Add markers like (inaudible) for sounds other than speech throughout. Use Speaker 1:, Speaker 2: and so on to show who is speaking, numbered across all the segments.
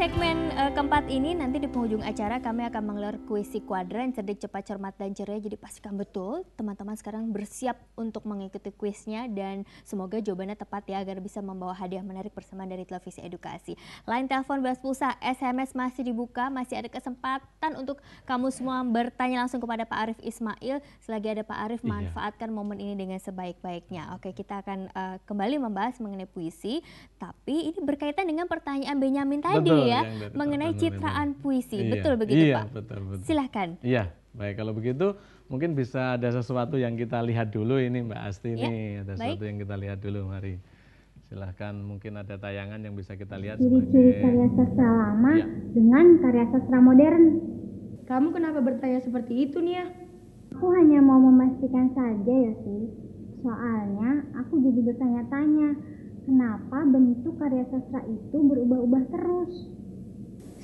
Speaker 1: segmen uh, keempat ini nanti di penghujung acara kami akan menggelar kuis kuadran cerdik cepat cermat dan ceria. Jadi pastikan betul teman-teman sekarang bersiap untuk mengikuti kuisnya dan semoga jawabannya tepat ya agar bisa membawa hadiah menarik bersama dari Televisi Edukasi. Lain telepon belas pulsa, SMS masih dibuka, masih ada kesempatan untuk kamu semua bertanya langsung kepada Pak Arif Ismail. Selagi ada Pak Arif iya. manfaatkan momen ini dengan sebaik-baiknya. Oke, kita akan uh, kembali membahas mengenai puisi, tapi ini berkaitan dengan pertanyaan Benyamin tadi. Betul ya mengenai citraan puisi. Iya, betul begitu iya, Pak?
Speaker 2: Betul, betul. Silahkan. Iya, baik kalau begitu mungkin bisa ada sesuatu yang kita lihat dulu ini Mbak Asti ya, ada baik. sesuatu yang kita lihat dulu mari. Silahkan mungkin ada tayangan yang bisa kita lihat Ciri-ciri karya
Speaker 3: sastra lama ya. dengan karya sastra modern. Kamu kenapa bertanya seperti itu Nia? Aku hanya mau memastikan saja ya sih. Soalnya aku jadi bertanya-tanya kenapa bentuk karya sastra itu berubah-ubah terus.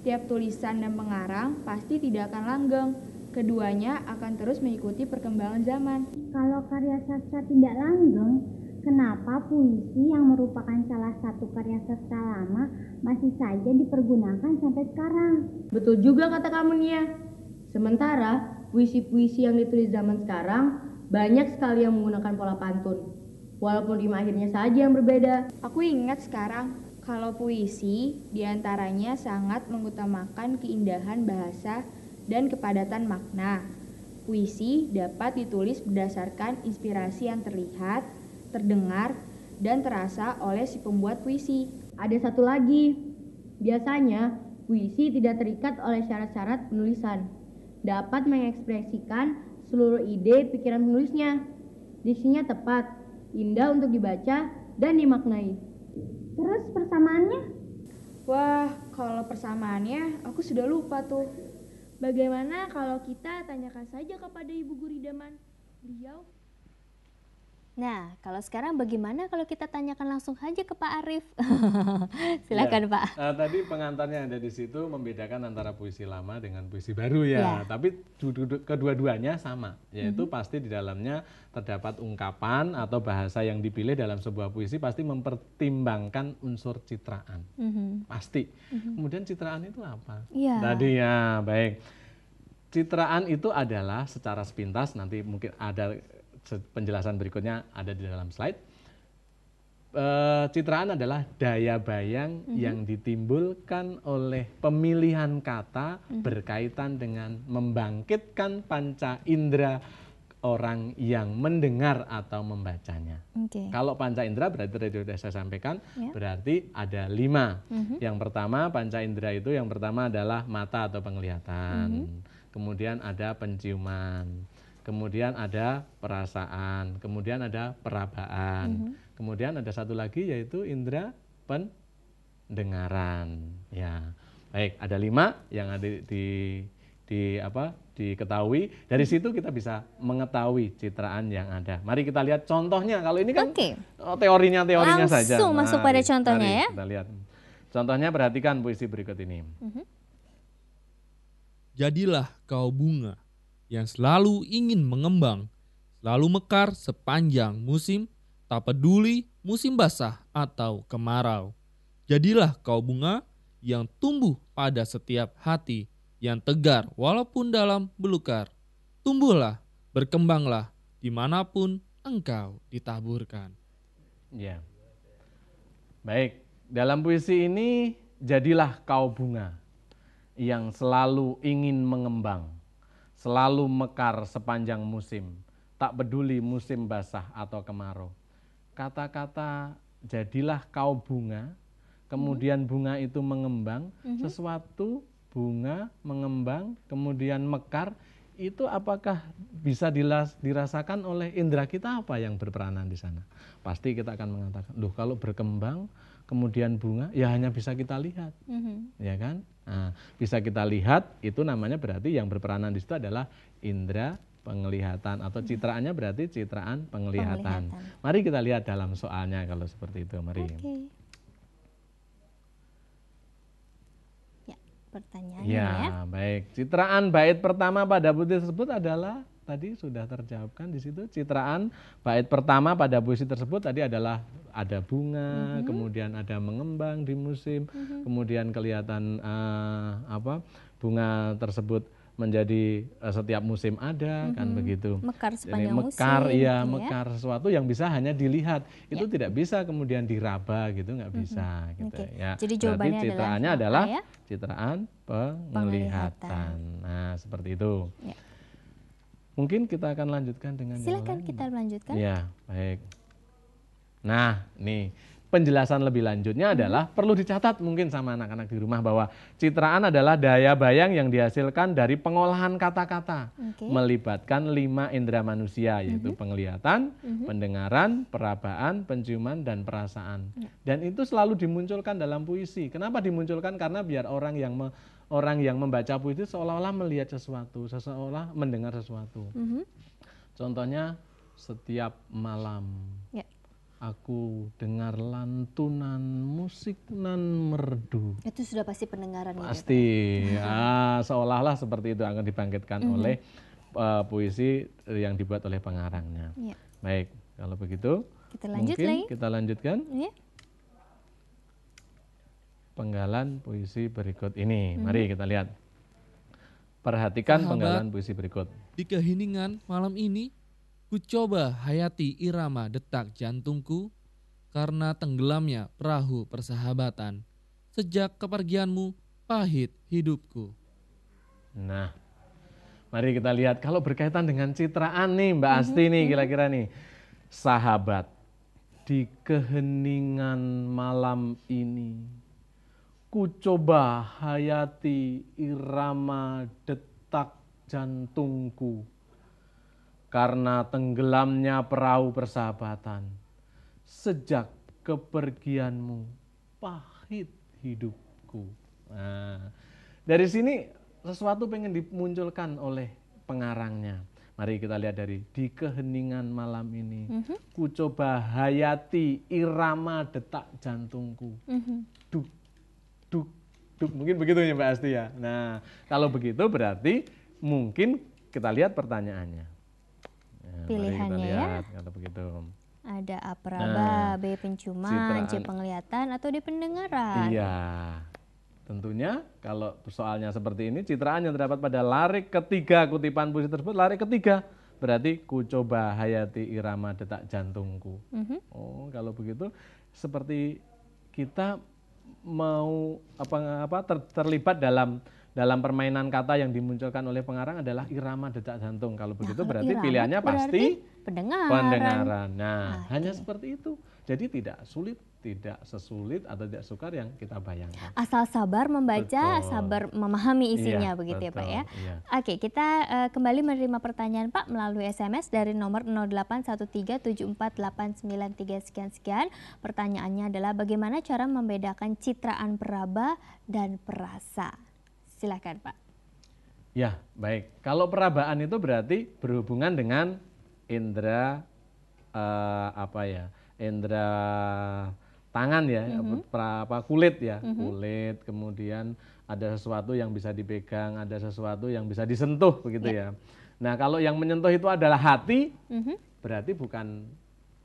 Speaker 3: Setiap tulisan dan pengarang pasti tidak akan langgeng. Keduanya akan terus mengikuti perkembangan zaman. Kalau karya sastra tidak langgeng, kenapa puisi yang merupakan salah satu karya sastra lama masih saja dipergunakan sampai sekarang? Betul juga kata kamu Nia. Sementara puisi-puisi yang ditulis zaman sekarang banyak sekali yang menggunakan pola pantun. Walaupun di akhirnya saja yang berbeda. Aku ingat sekarang kalau puisi, diantaranya sangat mengutamakan keindahan bahasa dan kepadatan makna. Puisi dapat ditulis berdasarkan inspirasi yang terlihat, terdengar, dan terasa oleh si pembuat puisi. Ada satu lagi, biasanya puisi tidak terikat oleh syarat-syarat penulisan, dapat mengekspresikan seluruh ide pikiran penulisnya. Disinya tepat, indah untuk dibaca, dan dimaknai. Terus persamaannya? Wah, kalau persamaannya aku sudah lupa tuh. Bagaimana kalau kita tanyakan saja kepada Ibu Guru Daman? Beliau Nah, kalau
Speaker 1: sekarang bagaimana kalau kita tanyakan langsung aja ke Pak Arif? (laughs) Iya. Silakan ya, Pak.
Speaker 2: Uh, tadi pengantarnya ada di situ membedakan antara puisi lama dengan puisi baru ya. ya. Tapi kedua-duanya sama, yaitu -hmm. pasti di dalamnya terdapat ungkapan atau bahasa yang dipilih dalam sebuah puisi pasti mempertimbangkan unsur citraan, -hmm. pasti. -hmm. Kemudian citraan itu apa? Ya. Tadi ya, baik. Citraan itu adalah secara sepintas nanti mungkin ada penjelasan berikutnya ada di dalam slide. E, citraan adalah daya bayang mm -hmm. yang ditimbulkan oleh pemilihan kata mm -hmm. berkaitan dengan membangkitkan panca indera orang yang mendengar atau membacanya. Okay. Kalau panca indera berarti tadi sudah saya sampaikan yeah. berarti ada lima. Mm -hmm. Yang pertama panca indera itu yang pertama adalah mata atau penglihatan, mm -hmm. kemudian ada penciuman kemudian ada perasaan, kemudian ada perabaan, mm -hmm. kemudian ada satu lagi yaitu indera pendengaran. Ya, baik ada lima yang ada di di apa diketahui dari mhm. situ kita bisa mengetahui citraan yang ada. Mari kita lihat contohnya. Kalau ini kan okay. Oh, teorinya teorinya Langsung saja. Langsung masuk pada contohnya mari ya. Kita lihat. Contohnya perhatikan puisi berikut ini. Mm -hmm. Jadilah kau bunga yang selalu ingin mengembang, selalu mekar sepanjang musim, tak peduli musim basah atau kemarau. Jadilah kau bunga yang tumbuh pada setiap hati, yang tegar walaupun dalam belukar. Tumbuhlah, berkembanglah, dimanapun engkau ditaburkan. Ya. Baik, dalam puisi ini, jadilah kau bunga yang selalu ingin mengembang selalu mekar sepanjang musim, tak peduli musim basah atau kemarau. Kata-kata jadilah kau bunga, kemudian bunga itu mengembang, mhm. sesuatu bunga mengembang, kemudian mekar, itu apakah bisa dirasakan oleh indera kita apa yang berperanan di sana? Pasti kita akan mengatakan, loh kalau berkembang kemudian bunga ya hanya bisa kita lihat, mm-hmm. ya kan? Nah, bisa kita lihat itu namanya berarti yang berperanan di situ adalah indera penglihatan atau mm-hmm. citraannya berarti citraan penglihatan. penglihatan. Mari kita lihat dalam soalnya kalau seperti itu, mari. Okay.
Speaker 1: pertanyaannya ya, ya.
Speaker 2: baik. Citraan bait pertama pada puisi tersebut adalah tadi sudah terjawabkan di situ. Citraan bait pertama pada puisi tersebut tadi adalah ada bunga, mm-hmm. kemudian ada mengembang di musim, mm-hmm. kemudian kelihatan uh, apa bunga tersebut menjadi uh, setiap musim ada mm-hmm. kan begitu.
Speaker 3: Mekar
Speaker 1: sepanjang Jadi, mekar, musim. Iya, gitu ya. mekar
Speaker 2: sesuatu yang bisa hanya dilihat. Itu ya. tidak bisa kemudian diraba gitu, nggak bisa mm-hmm. gitu okay. ya. Jadi jawabannya Berarti citraannya adalah, adalah ya? citraan penglihatan. Nah, seperti itu. Ya. Mungkin kita akan lanjutkan dengan Silakan kita lanjutkan. Ya, baik. Nah, nih penjelasan lebih lanjutnya hmm. adalah hmm. perlu dicatat mungkin sama anak-anak di rumah bahwa citraan adalah daya bayang yang dihasilkan dari pengolahan kata-kata okay. melibatkan lima indera manusia yaitu hmm. penglihatan, hmm. pendengaran, perabaan, penciuman dan perasaan. Hmm. Dan itu selalu dimunculkan dalam puisi. Kenapa dimunculkan? Karena biar orang yang me, orang yang membaca puisi seolah-olah melihat sesuatu, seolah mendengar sesuatu. Hmm. Contohnya setiap malam. Yeah aku dengar lantunan musik nan merdu.
Speaker 1: Itu sudah pasti pendengaran ya, Pasti.
Speaker 2: Ya, ah, (laughs) seolah-olah seperti itu akan dibangkitkan mm -hmm. oleh uh, puisi yang dibuat oleh pengarangnya. Ya. Baik, kalau begitu kita lanjut mungkin lagi. kita lanjutkan. Ya. Penggalan puisi berikut ini. Mm -hmm. Mari kita lihat. Perhatikan Sahabat, penggalan puisi berikut. Di keheningan malam ini Ku coba hayati irama detak jantungku karena tenggelamnya perahu persahabatan. Sejak kepergianmu, pahit hidupku. Nah, mari kita lihat kalau berkaitan dengan citraan nih Mbak mhm, Asti nih mhm. kira-kira nih. Sahabat, di keheningan malam ini, ku coba hayati irama detak jantungku karena tenggelamnya perahu persahabatan. Sejak kepergianmu, pahit hidupku. Nah, dari sini sesuatu pengen dimunculkan oleh pengarangnya. Mari kita lihat dari di keheningan malam ini, mm -hmm. ku coba hayati irama detak jantungku. Mm -hmm. Duk, duk, duk. Mungkin begitu ya Mbak Asti ya. Nah, kalau begitu berarti mungkin kita lihat pertanyaannya pilihannya ya. Kalau begitu.
Speaker 1: Ada apraba, nah, B penciuman, C penglihatan atau D pendengaran.
Speaker 2: Iya. Tentunya kalau soalnya seperti ini citraan yang terdapat pada larik ketiga kutipan puisi tersebut larik ketiga berarti ku coba hayati irama detak jantungku. Mm -hmm. Oh, kalau begitu seperti kita mau apa apa ter, terlibat dalam dalam permainan kata yang dimunculkan oleh pengarang adalah irama detak jantung. Kalau nah, begitu nah, berarti pilihannya berarti pasti
Speaker 1: pendengaran. pendengaran.
Speaker 2: Nah, nah hanya iya. seperti itu. Jadi tidak sulit, tidak sesulit atau tidak sukar yang kita bayangkan.
Speaker 1: Asal sabar membaca, betul. sabar memahami isinya iya, begitu betul, ya Pak ya. Iya. Oke, kita uh, kembali menerima pertanyaan Pak melalui SMS dari nomor 081374893 sekian sekian. Pertanyaannya adalah bagaimana cara membedakan citraan peraba dan perasa? Silahkan Pak.
Speaker 2: Ya, baik. Kalau perabaan itu berarti berhubungan dengan indera eh, apa ya? Indera tangan ya, mm -hmm. pra, apa kulit ya, mm -hmm. kulit. Kemudian ada sesuatu yang bisa dipegang, ada sesuatu yang bisa disentuh begitu yeah. ya. Nah, kalau yang menyentuh itu adalah hati, mm -hmm. berarti bukan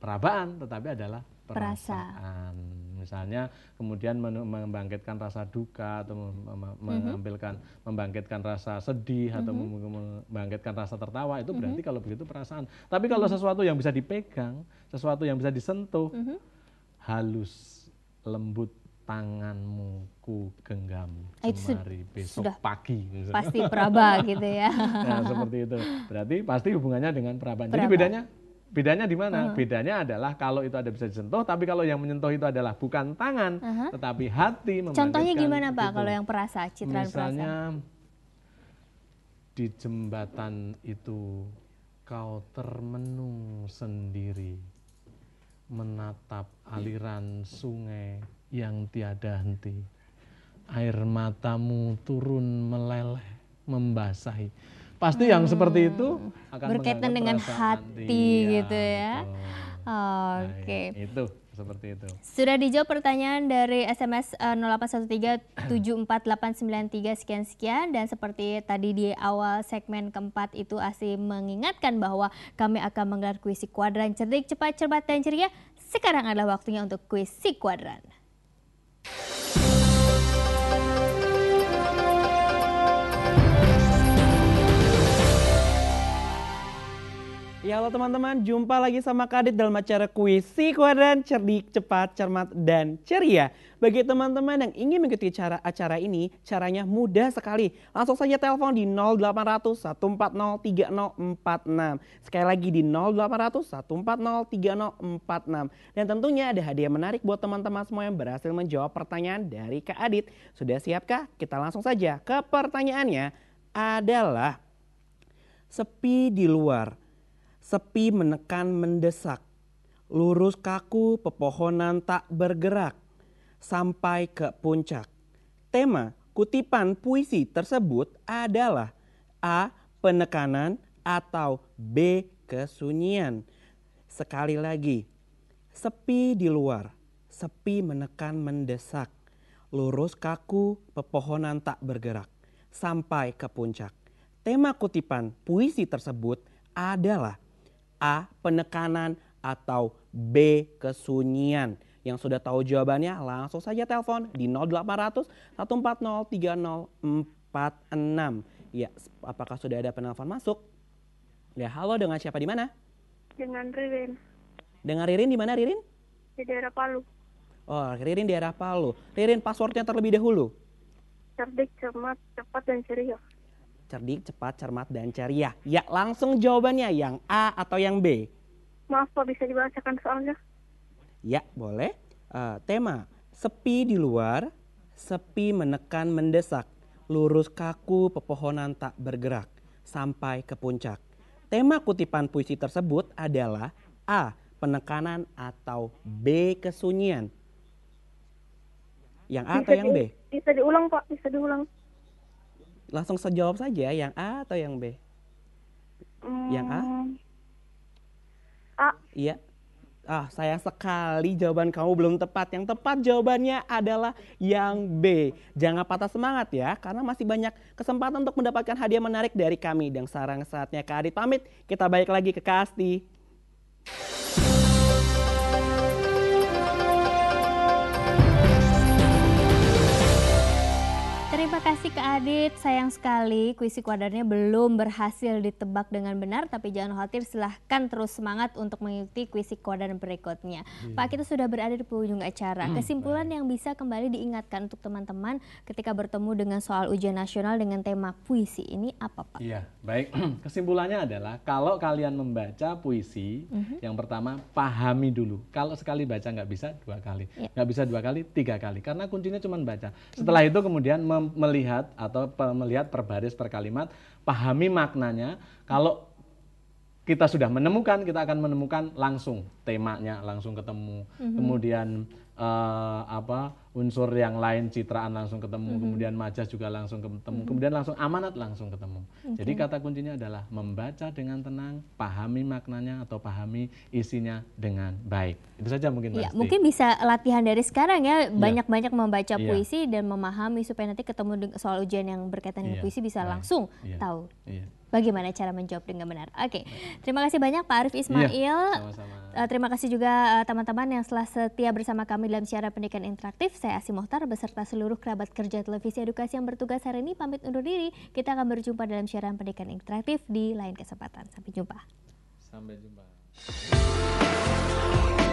Speaker 2: perabaan tetapi adalah perasaan. Perasa misalnya kemudian membangkitkan rasa duka atau mhm. mengambilkan, membangkitkan rasa sedih atau mhm. membangkitkan rasa tertawa itu mhm. berarti kalau begitu perasaan tapi kalau sesuatu yang bisa dipegang sesuatu yang bisa disentuh halus lembut tanganmu ku genggam jemari ah, besok sudah pagi pasti peraba gitu
Speaker 1: ya (laughs) nah, seperti itu
Speaker 2: berarti pasti hubungannya dengan peraba. jadi bedanya Bedanya di mana? Uh-huh. Bedanya adalah kalau itu ada bisa disentuh, tapi kalau yang menyentuh itu adalah bukan tangan, uh-huh. tetapi hati. Contohnya gimana Pak kalau yang perasa, perasa. Misalnya, di jembatan itu kau termenung sendiri menatap iya. aliran sungai yang tiada henti air matamu turun meleleh membasahi Pasti hmm. yang seperti itu oh. akan berkaitan dengan hati ya,
Speaker 1: gitu ya. Oke. okay.
Speaker 2: Nah, itu seperti itu.
Speaker 1: Sudah dijawab pertanyaan dari SMS uh, 081374893 sekian sekian dan seperti tadi di awal segmen keempat itu asli mengingatkan bahwa kami akan menggelar kuisi kuadran cerdik cepat cermat dan ceria. Sekarang adalah waktunya untuk kuisi kuadran.
Speaker 4: Ya halo teman-teman, jumpa lagi sama Kadit dalam acara kuis si kuadran cerdik, cepat, cermat, dan ceria. Bagi teman-teman yang ingin mengikuti cara acara ini, caranya mudah sekali. Langsung saja telepon di 0800 140 3046. Sekali lagi di 0800 140 3046. Dan tentunya ada hadiah menarik buat teman-teman semua yang berhasil menjawab pertanyaan dari Kak Adit. Sudah siapkah? Kita langsung saja ke pertanyaannya adalah sepi di luar sepi menekan mendesak. Lurus kaku pepohonan tak bergerak sampai ke puncak. Tema kutipan puisi tersebut adalah A. Penekanan atau B. Kesunyian. Sekali lagi, sepi di luar, sepi menekan mendesak. Lurus kaku pepohonan tak bergerak sampai ke puncak. Tema kutipan puisi tersebut adalah A. Penekanan atau B. Kesunyian. Yang sudah tahu jawabannya langsung saja telepon di 0800 140 3046. Ya, apakah sudah ada penelpon masuk? Ya, halo dengan siapa di mana? Dengan Ririn. Dengan Ririn di mana Ririn? Di daerah Palu. Oh, Ririn di daerah Palu. Ririn passwordnya terlebih dahulu.
Speaker 3: Cerdik, cermat, cepat, dan ceria
Speaker 4: cerdik, cepat, cermat, dan ceria? Ya, langsung jawabannya yang A atau yang B?
Speaker 3: Maaf Pak, bisa dibacakan soalnya?
Speaker 4: Ya, boleh. Uh, tema, sepi di luar, sepi menekan mendesak, lurus kaku pepohonan tak bergerak, sampai ke puncak. Tema kutipan puisi tersebut adalah A. Penekanan atau B. Kesunyian. Yang A bisa atau yang B? Bisa diulang Pak, bisa diulang langsung jawab saja yang A atau yang B? Hmm. Yang A? Hmm, A. Iya. Ah, sayang sekali jawaban kamu belum tepat. Yang tepat jawabannya adalah yang B. Jangan patah semangat ya, karena masih banyak kesempatan untuk mendapatkan hadiah menarik dari kami. Dan sarang saatnya Kak Adit pamit, kita balik lagi ke Kasti.
Speaker 1: Terima kasih ke Adit. Sayang sekali kuisi kuadarnya belum berhasil ditebak dengan benar, tapi jangan khawatir silahkan terus semangat untuk mengikuti kuisi kuadar berikutnya. Hmm. Pak, kita sudah berada di penghujung acara. Hmm, Kesimpulan yang bisa kembali diingatkan untuk teman-teman ketika bertemu dengan soal ujian nasional dengan tema puisi ini apa Pak?
Speaker 2: Iya, baik. (clears throat) Kesimpulannya adalah kalau kalian membaca puisi, -hmm. yang pertama pahami dulu. Kalau sekali baca nggak bisa, dua kali. Yeah. Nggak bisa dua kali, tiga kali. Karena kuncinya cuma baca. Mhm. Setelah -hmm. itu kemudian mem melihat atau melihat per baris per kalimat, pahami maknanya. Kalau kita sudah menemukan, kita akan menemukan langsung temanya, langsung ketemu. Mm-hmm. Kemudian uh, apa unsur yang lain citraan langsung ketemu, mm-hmm. kemudian majas juga langsung ketemu, mm-hmm. kemudian langsung amanat langsung ketemu. Okay. Jadi kata kuncinya adalah membaca dengan tenang, pahami maknanya atau pahami isinya dengan baik. Itu saja mungkin. Ya, mungkin
Speaker 1: bisa latihan dari sekarang ya, iya. banyak-banyak membaca ya. puisi dan memahami supaya nanti ketemu soal ujian yang berkaitan dengan ya. puisi bisa ya. langsung ya. tahu. Ya bagaimana cara menjawab dengan benar. Oke, okay. terima kasih banyak Pak Arif iya, Ismail. Iya, sama-sama. Uh, terima kasih juga teman eh, teman-teman yang telah setia bersama kami dalam siaran pendidikan interaktif. Saya Asi Mohtar beserta seluruh kerabat kerja televisi edukasi yang bertugas hari ini pamit undur diri. Kita akan berjumpa dalam siaran pendidikan interaktif di lain kesempatan. Sampai jumpa. Sampai jumpa.